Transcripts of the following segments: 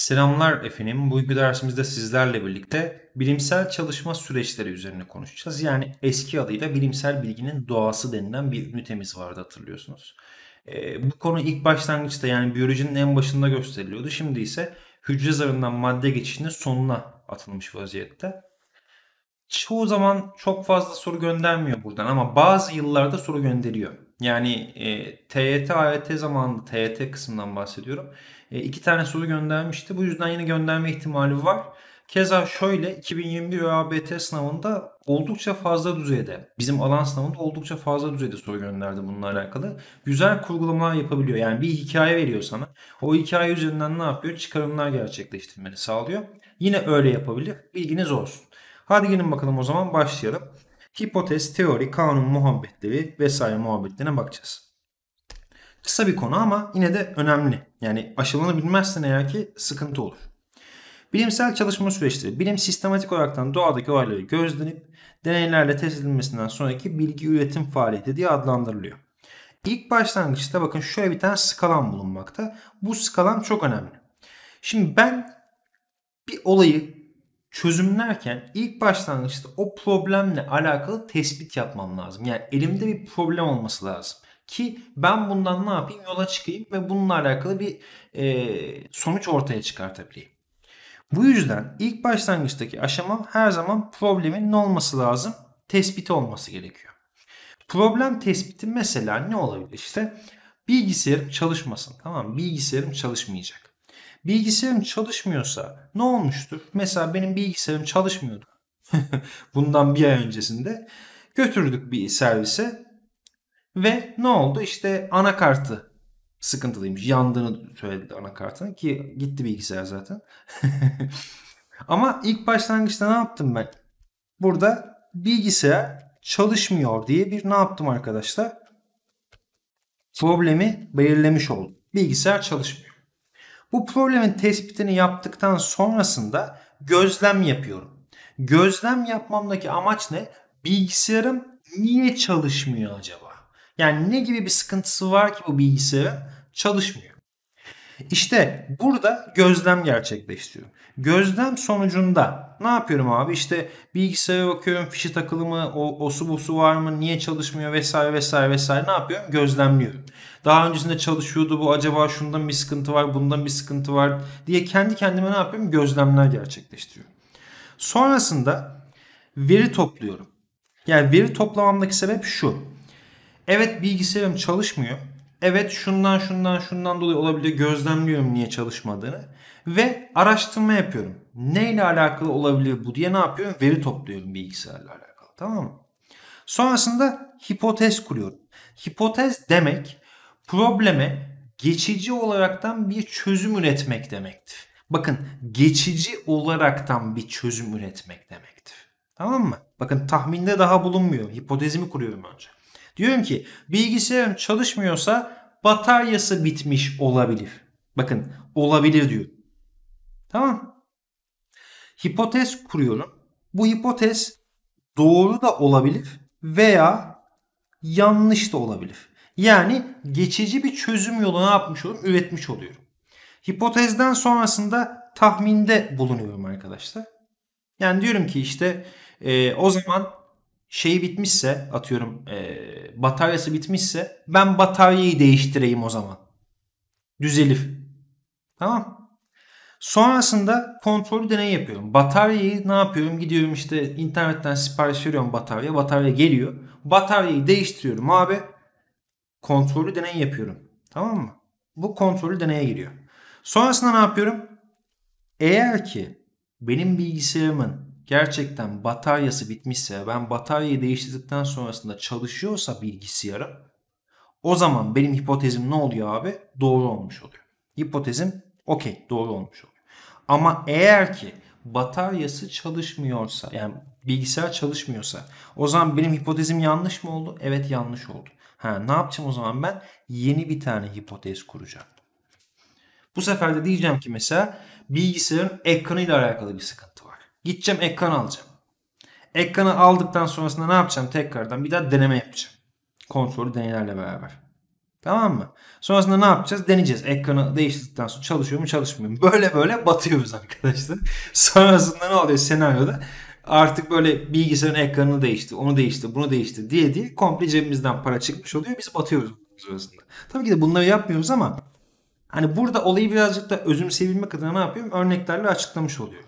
Selamlar efendim. Bugünkü dersimizde sizlerle birlikte bilimsel çalışma süreçleri üzerine konuşacağız. Yani eski adıyla bilimsel bilginin doğası denilen bir ünitemiz vardı hatırlıyorsunuz. E, bu konu ilk başlangıçta yani biyolojinin en başında gösteriliyordu. Şimdi ise hücre zarından madde geçişinin sonuna atılmış vaziyette. Çoğu zaman çok fazla soru göndermiyor buradan ama bazı yıllarda soru gönderiyor. Yani e, TYT, AYT zamanında TYT kısmından bahsediyorum. E, iki tane soru göndermişti. Bu yüzden yine gönderme ihtimali var. Keza şöyle 2021 ÖABT sınavında oldukça fazla düzeyde bizim alan sınavında oldukça fazla düzeyde soru gönderdi bununla alakalı. Güzel kurgulamalar yapabiliyor. Yani bir hikaye veriyor sana. O hikaye üzerinden ne yapıyor? Çıkarımlar gerçekleştirmeni sağlıyor. Yine öyle yapabilir. Bilginiz olsun. Hadi gelin bakalım o zaman başlayalım. Hipotez, teori, kanun muhabbetleri vesaire muhabbetlerine bakacağız. Kısa bir konu ama yine de önemli. Yani aşılığını eğer ki sıkıntı olur. Bilimsel çalışma süreçleri, bilim sistematik olaraktan doğadaki olayları gözlenip deneylerle test edilmesinden sonraki bilgi üretim faaliyeti diye adlandırılıyor. İlk başlangıçta bakın şöyle bir tane skalam bulunmakta. Bu skalam çok önemli. Şimdi ben bir olayı çözümlerken ilk başlangıçta o problemle alakalı tespit yapmam lazım. Yani elimde bir problem olması lazım. Ki ben bundan ne yapayım yola çıkayım ve bununla alakalı bir e, sonuç ortaya çıkartabileyim. Bu yüzden ilk başlangıçtaki aşama her zaman problemin ne olması lazım? Tespiti olması gerekiyor. Problem tespiti mesela ne olabilir? İşte bilgisayarım çalışmasın. Tamam bilgisayarım çalışmayacak. Bilgisayarım çalışmıyorsa ne olmuştur? Mesela benim bilgisayarım çalışmıyordu. Bundan bir ay öncesinde götürdük bir servise ve ne oldu? İşte anakartı sıkıntılıymış. Yandığını söyledi anakartın ki gitti bilgisayar zaten. Ama ilk başlangıçta ne yaptım ben? Burada bilgisayar çalışmıyor diye bir ne yaptım arkadaşlar? Problemi belirlemiş oldum. Bilgisayar çalışmıyor. Bu problemin tespitini yaptıktan sonrasında gözlem yapıyorum. Gözlem yapmamdaki amaç ne? Bilgisayarım niye çalışmıyor acaba? Yani ne gibi bir sıkıntısı var ki bu bilgisayarın çalışmıyor? İşte burada gözlem gerçekleştiriyorum. Gözlem sonucunda ne yapıyorum abi? İşte bilgisayara bakıyorum fişi takılı mı, o, osu busu var mı, niye çalışmıyor vesaire vesaire vesaire ne yapıyorum? Gözlemliyorum. Daha öncesinde çalışıyordu bu acaba şundan bir sıkıntı var bundan bir sıkıntı var diye kendi kendime ne yapıyorum? Gözlemler gerçekleştiriyorum. Sonrasında veri topluyorum. Yani veri toplamamdaki sebep şu. Evet bilgisayarım çalışmıyor. Evet şundan şundan şundan dolayı olabiliyor. Gözlemliyorum niye çalışmadığını. Ve araştırma yapıyorum. Neyle alakalı olabilir bu diye ne yapıyorum? Veri topluyorum bilgisayarla alakalı. Tamam mı? Sonrasında hipotez kuruyorum. Hipotez demek probleme geçici olaraktan bir çözüm üretmek demektir. Bakın geçici olaraktan bir çözüm üretmek demektir. Tamam mı? Bakın tahminde daha bulunmuyor. Hipotezimi kuruyorum önce. Diyorum ki bilgisayarım çalışmıyorsa bataryası bitmiş olabilir. Bakın olabilir diyor. Tamam. Hipotez kuruyorum. Bu hipotez doğru da olabilir veya yanlış da olabilir. Yani geçici bir çözüm yolu ne yapmış oluyorum? Üretmiş oluyorum. Hipotezden sonrasında tahminde bulunuyorum arkadaşlar. Yani diyorum ki işte e, o zaman şeyi bitmişse atıyorum e, bataryası bitmişse ben bataryayı değiştireyim o zaman. düzelif Tamam. Sonrasında kontrolü deney yapıyorum. Bataryayı ne yapıyorum? Gidiyorum işte internetten sipariş veriyorum batarya. Batarya geliyor. Bataryayı değiştiriyorum abi. Kontrolü deney yapıyorum. Tamam mı? Bu kontrolü deneye giriyor. Sonrasında ne yapıyorum? Eğer ki benim bilgisayarımın gerçekten bataryası bitmişse ben bataryayı değiştirdikten sonrasında çalışıyorsa bilgisayarım o zaman benim hipotezim ne oluyor abi? Doğru olmuş oluyor. Hipotezim okey doğru olmuş oluyor. Ama eğer ki bataryası çalışmıyorsa yani bilgisayar çalışmıyorsa o zaman benim hipotezim yanlış mı oldu? Evet yanlış oldu. Ha, ne yapacağım o zaman ben? Yeni bir tane hipotez kuracağım. Bu sefer de diyeceğim ki mesela bilgisayarın ekranıyla alakalı bir sıkıntı var. Gideceğim ekran alacağım. Ekranı aldıktan sonrasında ne yapacağım? Tekrardan bir daha deneme yapacağım. Kontrolü deneylerle beraber. Tamam mı? Sonrasında ne yapacağız? Deneyeceğiz. Ekranı değiştirdikten sonra çalışıyor mu çalışmıyor mu? Böyle böyle batıyoruz arkadaşlar. Sonrasında ne oluyor senaryoda? Artık böyle bilgisayarın ekranını değişti, onu değişti, bunu değişti diye diye komple cebimizden para çıkmış oluyor. Biz batıyoruz sonrasında. Tabii ki de bunları yapmıyoruz ama hani burada olayı birazcık da özümseyebilmek adına ne yapıyorum? Örneklerle açıklamış oluyor.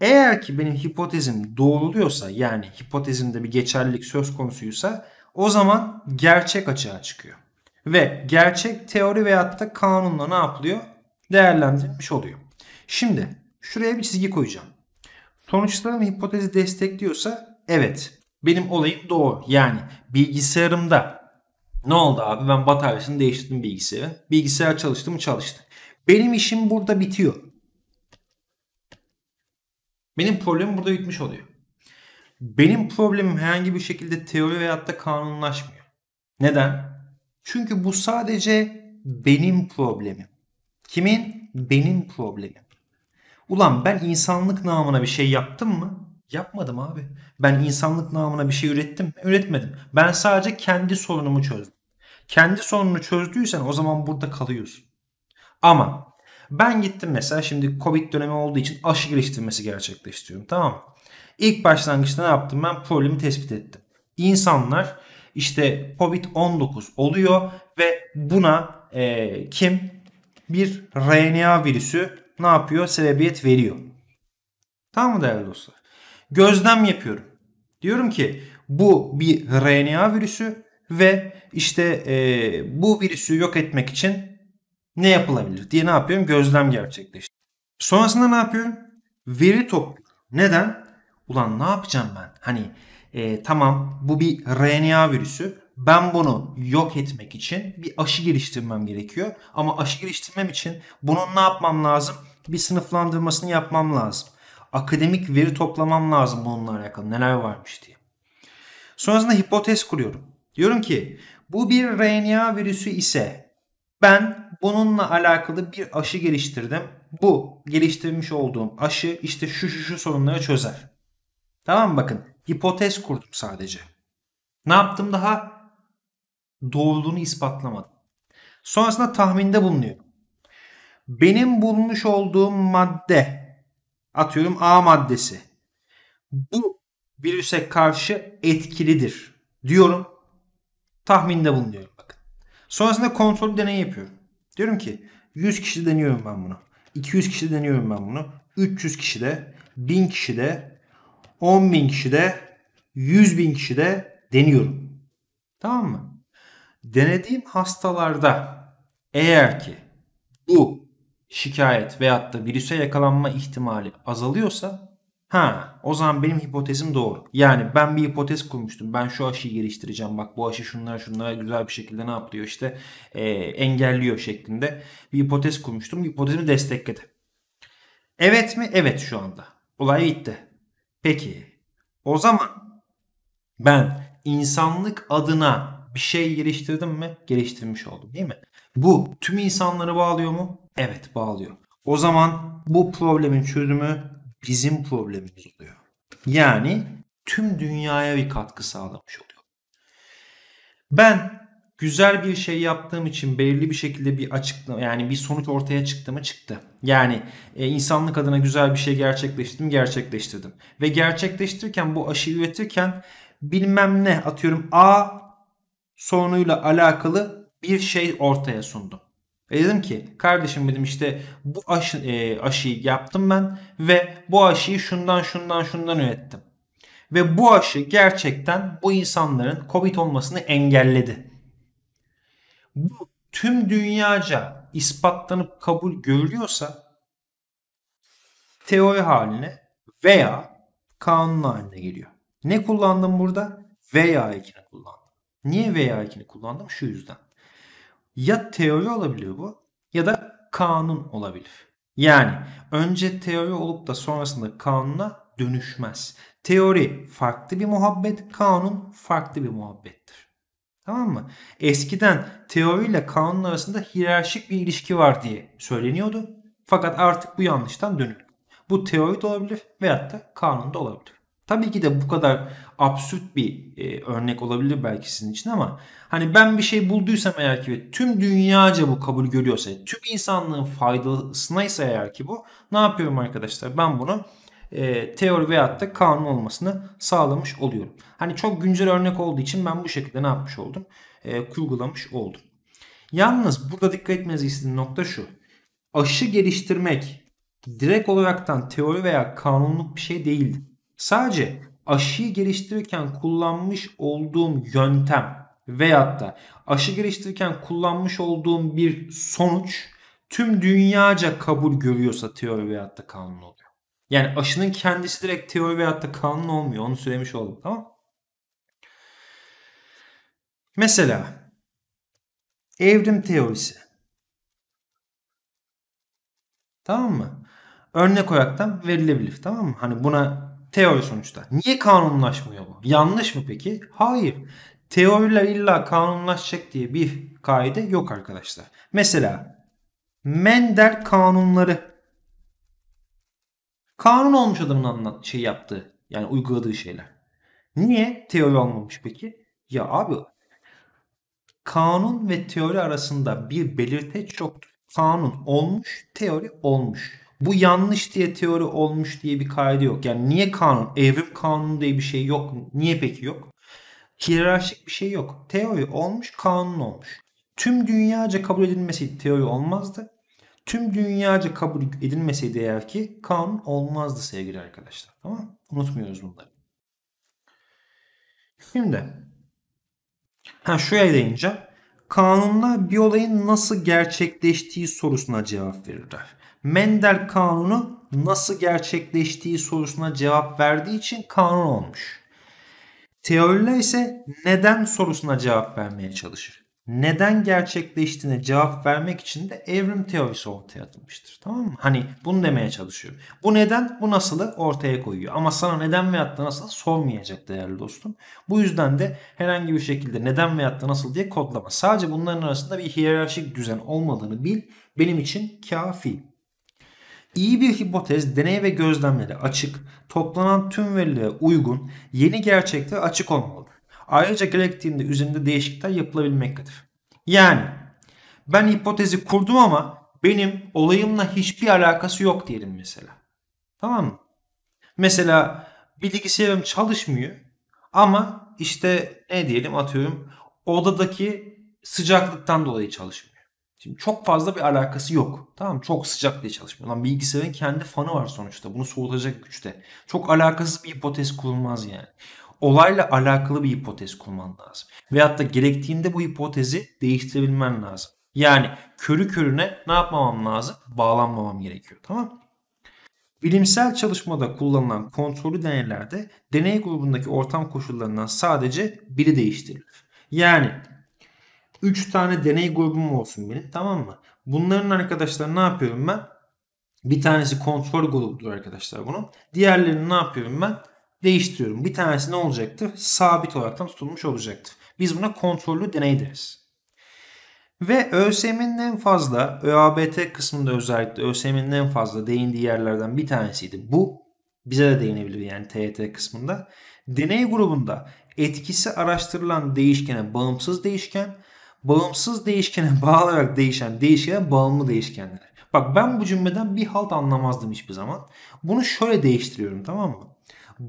Eğer ki benim hipotezim doğruluyorsa yani hipotezimde bir geçerlilik söz konusuysa o zaman gerçek açığa çıkıyor ve gerçek teori veyahut da kanunla ne yapılıyor? Değerlendirilmiş oluyor. Şimdi şuraya bir çizgi koyacağım. Sonuçlarım hipotezi destekliyorsa evet benim olayım doğru. Yani bilgisayarımda ne oldu abi ben bataryasını değiştirdim bilgisayarı Bilgisayar çalıştı mı çalıştı. Benim işim burada bitiyor. Benim problemim burada bitmiş oluyor. Benim problemim herhangi bir şekilde teori veyahut da kanunlaşmıyor. Neden? Çünkü bu sadece benim problemim. Kimin? Benim problemim. Ulan ben insanlık namına bir şey yaptım mı? Yapmadım abi. Ben insanlık namına bir şey ürettim mi? Üretmedim. Ben sadece kendi sorunumu çözdüm. Kendi sorununu çözdüysen o zaman burada kalıyorsun. Ama ben gittim mesela şimdi Covid dönemi olduğu için aşı geliştirmesi gerçekleştiriyorum tamam mı? İlk başlangıçta ne yaptım ben? Problemi tespit ettim. İnsanlar işte Covid-19 oluyor ve buna e, kim? Bir RNA virüsü ne yapıyor? Sebebiyet veriyor. Tamam mı değerli dostlar? Gözlem yapıyorum. Diyorum ki bu bir RNA virüsü ve işte e, bu virüsü yok etmek için ne yapılabilir diye ne yapıyorum? Gözlem gerçekleştiriyorum. Sonrasında ne yapıyorum? Veri topluyorum. Neden? Ulan ne yapacağım ben? Hani e, tamam bu bir RNA virüsü. Ben bunu yok etmek için bir aşı geliştirmem gerekiyor. Ama aşı geliştirmem için bunun ne yapmam lazım? Bir sınıflandırmasını yapmam lazım. Akademik veri toplamam lazım bununla alakalı neler varmış diye. Sonrasında hipotez kuruyorum. Diyorum ki bu bir RNA virüsü ise ben bununla alakalı bir aşı geliştirdim. Bu geliştirmiş olduğum aşı işte şu şu şu sorunları çözer. Tamam mı bakın? Hipotez kurdum sadece. Ne yaptım daha? Doğruluğunu ispatlamadım. Sonrasında tahminde bulunuyor. Benim bulmuş olduğum madde atıyorum A maddesi. Bu virüse karşı etkilidir diyorum. Tahminde bulunuyorum bakın. Sonrasında kontrol deneyi yapıyorum. Diyorum ki 100 kişi deniyorum ben bunu. 200 kişi deniyorum ben bunu. 300 kişi de 1000 kişi de 10 bin kişide, 100 bin kişide deniyorum. Tamam mı? Denediğim hastalarda eğer ki bu şikayet veyahut da virüse yakalanma ihtimali azalıyorsa ha o zaman benim hipotezim doğru. Yani ben bir hipotez kurmuştum. Ben şu aşıyı geliştireceğim. Bak bu aşı şunlara şunlara güzel bir şekilde ne yapıyor işte e, engelliyor şeklinde bir hipotez kurmuştum. Hipotezimi destekledi. Evet mi? Evet şu anda. Olay bitti. Peki o zaman ben insanlık adına bir şey geliştirdim mi? Geliştirmiş oldum değil mi? Bu tüm insanları bağlıyor mu? Evet bağlıyor. O zaman bu problemin çözümü bizim problemimiz oluyor. Yani tüm dünyaya bir katkı sağlamış oluyor. Ben güzel bir şey yaptığım için belirli bir şekilde bir açıklama yani bir sonuç ortaya çıktı mı çıktı. Yani e, insanlık adına güzel bir şey gerçekleştirdim gerçekleştirdim. Ve gerçekleştirirken bu aşı üretirken bilmem ne atıyorum A sorunuyla alakalı bir şey ortaya sundum. Ve dedim ki kardeşim dedim işte bu aşı, e, aşıyı yaptım ben ve bu aşıyı şundan şundan şundan ürettim. Ve bu aşı gerçekten bu insanların Covid olmasını engelledi bu tüm dünyaca ispatlanıp kabul görülüyorsa teori haline veya kanun haline geliyor. Ne kullandım burada? Veya ikini kullandım. Niye veya ikini kullandım? Şu yüzden. Ya teori olabiliyor bu ya da kanun olabilir. Yani önce teori olup da sonrasında kanuna dönüşmez. Teori farklı bir muhabbet, kanun farklı bir muhabbettir. Tamam mı? Eskiden teoriyle kanun arasında hiyerarşik bir ilişki var diye söyleniyordu. Fakat artık bu yanlıştan dönüldü. Bu teori de olabilir veyahut da kanun da olabilir. Tabii ki de bu kadar absürt bir e, örnek olabilir belki sizin için ama hani ben bir şey bulduysam eğer ki ve tüm dünyaca bu kabul görüyorsa, tüm insanlığın faydasına ise eğer ki bu ne yapıyorum arkadaşlar? Ben bunu e, teori veyahut da kanun olmasını sağlamış oluyorum. Hani çok güncel örnek olduğu için ben bu şekilde ne yapmış oldum? E, kurgulamış oldum. Yalnız burada dikkat etmenizi istediğim nokta şu. Aşı geliştirmek direkt olaraktan teori veya kanunluk bir şey değildi. Sadece aşıyı geliştirirken kullanmış olduğum yöntem veyahut da aşı geliştirirken kullanmış olduğum bir sonuç tüm dünyaca kabul görüyorsa teori veyahut da kanun oluyor. Yani aşının kendisi direkt teori veyahut da kanun olmuyor. Onu söylemiş oldum tamam Mesela evrim teorisi. Tamam mı? Örnek olarak da verilebilir. Tamam mı? Hani buna teori sonuçta. Niye kanunlaşmıyor bu? Yanlış mı peki? Hayır. Teoriler illa kanunlaşacak diye bir kaide yok arkadaşlar. Mesela Mendel kanunları Kanun olmuş adamın anlat şey yaptığı yani uyguladığı şeyler. Niye teori olmamış peki? Ya abi kanun ve teori arasında bir belirteç yoktur. Kanun olmuş, teori olmuş. Bu yanlış diye teori olmuş diye bir kaydı yok. Yani niye kanun? Evrim kanunu diye bir şey yok. Niye peki yok? Hiyerarşik bir şey yok. Teori olmuş, kanun olmuş. Tüm dünyaca kabul edilmesi teori olmazdı. Tüm dünyaca kabul edilmeseydi eğer ki kanun olmazdı sevgili arkadaşlar. Tamam Unutmuyoruz bunları. Şimdi ha şuraya değineceğim. Kanunla bir olayın nasıl gerçekleştiği sorusuna cevap verirler. Mendel kanunu nasıl gerçekleştiği sorusuna cevap verdiği için kanun olmuş. Teoriler ise neden sorusuna cevap vermeye çalışır neden gerçekleştiğine cevap vermek için de evrim teorisi ortaya atılmıştır. Tamam mı? Hani bunu demeye çalışıyorum. Bu neden, bu nasılı ortaya koyuyor. Ama sana neden veyahut da nasıl sormayacak değerli dostum. Bu yüzden de herhangi bir şekilde neden veyahut da nasıl diye kodlama. Sadece bunların arasında bir hiyerarşik düzen olmadığını bil. Benim için kafi. İyi bir hipotez deney ve gözlemleri açık, toplanan tüm verilere uygun, yeni gerçekte açık olmalıdır. Ayrıca gerektiğinde üzerinde değişiklikler yapılabilmektedir. Yani ben hipotezi kurdum ama benim olayımla hiçbir alakası yok diyelim mesela. Tamam mı? Mesela bilgisayarım çalışmıyor ama işte ne diyelim atıyorum odadaki sıcaklıktan dolayı çalışmıyor. Şimdi çok fazla bir alakası yok. Tamam Çok sıcak diye çalışmıyor. Lan bilgisayarın kendi fanı var sonuçta. Bunu soğutacak güçte. Çok alakasız bir hipotez kurulmaz yani olayla alakalı bir hipotez kurman lazım. Veyahut da gerektiğinde bu hipotezi değiştirebilmen lazım. Yani körü körüne ne yapmamam lazım? Bağlanmamam gerekiyor. Tamam mı? Bilimsel çalışmada kullanılan kontrollü deneylerde deney grubundaki ortam koşullarından sadece biri değiştirilir. Yani 3 tane deney grubum olsun benim tamam mı? Bunların arkadaşlar ne yapıyorum ben? Bir tanesi kontrol grubudur arkadaşlar bunun. Diğerlerini ne yapıyorum ben? değiştiriyorum. Bir tanesi ne olacaktı? Sabit olarak tutulmuş olacaktı. Biz buna kontrollü deney deriz. Ve ÖSYM'nin en fazla, ÖABT kısmında özellikle ÖSYM'nin en fazla değindiği yerlerden bir tanesiydi. Bu bize de değinebilir yani TYT kısmında. Deney grubunda etkisi araştırılan değişkene bağımsız değişken, bağımsız değişkene bağlayarak değişen değişkene bağımlı değişkenler. Bak ben bu cümleden bir halt anlamazdım hiçbir zaman. Bunu şöyle değiştiriyorum tamam mı?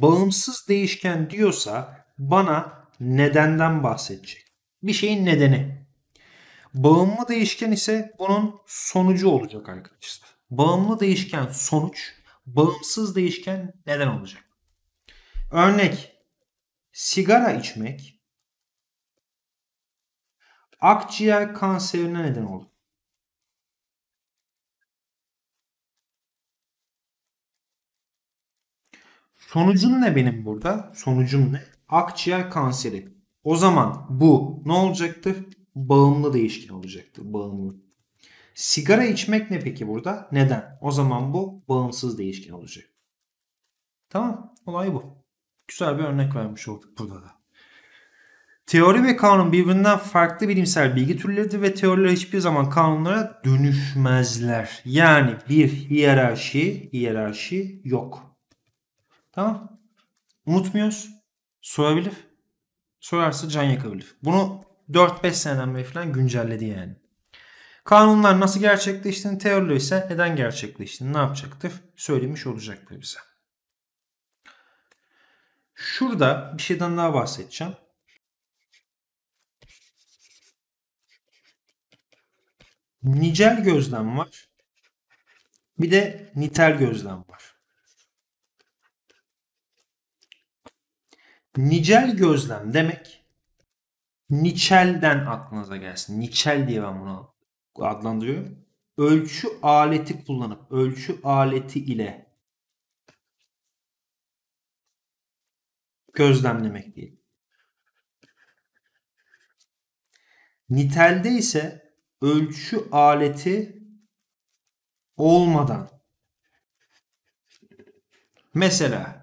bağımsız değişken diyorsa bana nedenden bahsedecek. Bir şeyin nedeni. Bağımlı değişken ise bunun sonucu olacak arkadaşlar. Bağımlı değişken sonuç, bağımsız değişken neden olacak. Örnek sigara içmek akciğer kanserine neden olur. Sonucum ne benim burada? Sonucum ne? Akciğer kanseri. O zaman bu ne olacaktır? Bağımlı değişken olacaktır. Bağımlı. Sigara içmek ne peki burada? Neden? O zaman bu bağımsız değişken olacak. Tamam. Olay bu. Güzel bir örnek vermiş olduk burada da. Teori ve kanun birbirinden farklı bilimsel bilgi türleridir ve teoriler hiçbir zaman kanunlara dönüşmezler. Yani bir hiyerarşi, hiyerarşi yok. Tamam. Unutmuyoruz. Sorabilir. Sorarsa can yakabilir. Bunu 4-5 seneden beri falan güncelledi yani. Kanunlar nasıl gerçekleştiğini teoriyle ise neden gerçekleştiğini ne yapacaktır? Söylemiş olacaktır bize. Şurada bir şeyden daha bahsedeceğim. Nicel gözlem var. Bir de nitel gözlem var. Nicel gözlem demek Nichel'den aklınıza gelsin. Nichel diye ben bunu adlandırıyorum. Ölçü aleti kullanıp ölçü aleti ile gözlemlemek diyelim. Nitelde ise ölçü aleti olmadan mesela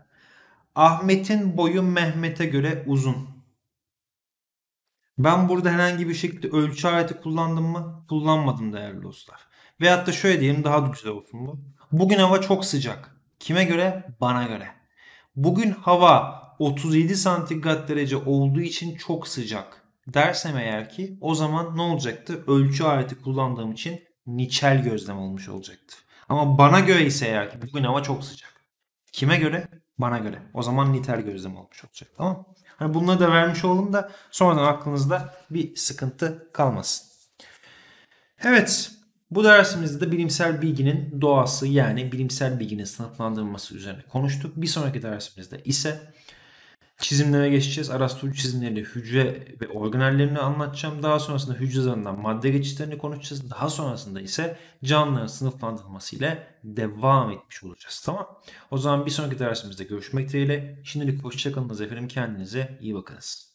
Ahmet'in boyu Mehmet'e göre uzun. Ben burada herhangi bir şekilde ölçü aleti kullandım mı? Kullanmadım değerli dostlar. Veyahut da şöyle diyelim daha da güzel olsun bu. Bugün hava çok sıcak. Kime göre? Bana göre. Bugün hava 37 santigrat derece olduğu için çok sıcak dersem eğer ki o zaman ne olacaktı? Ölçü aleti kullandığım için niçel gözlem olmuş olacaktı. Ama bana göre ise eğer ki bugün hava çok sıcak. Kime göre? Bana göre. O zaman nitel gözlem olmuş olacak. Tamam Hani bunları da vermiş olalım da sonradan aklınızda bir sıkıntı kalmasın. Evet. Bu dersimizde de bilimsel bilginin doğası yani bilimsel bilginin sınıflandırılması üzerine konuştuk. Bir sonraki dersimizde ise Çizimlere geçeceğiz. Arastucu çizimleriyle hücre ve organellerini anlatacağım. Daha sonrasında hücre zarından madde geçişlerini konuşacağız. Daha sonrasında ise canlıların sınıflandırılması ile devam etmiş olacağız. Tamam. O zaman bir sonraki dersimizde görüşmek dileğiyle. Şimdilik hoşçakalınız efendim. Kendinize iyi bakınız.